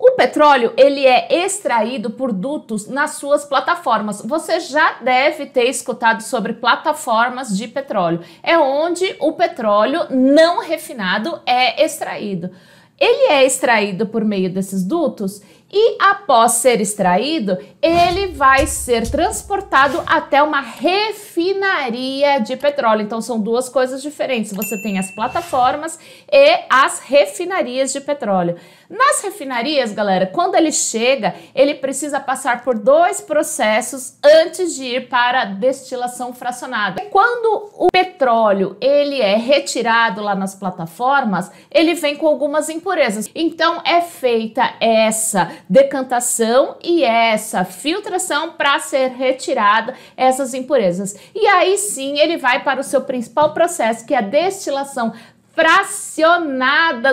O petróleo, ele é extraído por dutos nas suas plataformas. Você já deve ter escutado sobre plataformas de petróleo. É onde o petróleo não refinado é extraído ele é extraído por meio desses dutos e após ser extraído, ele vai ser transportado até uma refinaria de petróleo. Então são duas coisas diferentes. Você tem as plataformas e as refinarias de petróleo. Nas refinarias, galera, quando ele chega, ele precisa passar por dois processos antes de ir para a destilação fracionada. Quando o petróleo ele é retirado lá nas plataformas, ele vem com algumas impurezas impurezas. Então é feita essa decantação e essa filtração para ser retirada essas impurezas. E aí sim ele vai para o seu principal processo, que é a destilação fracionada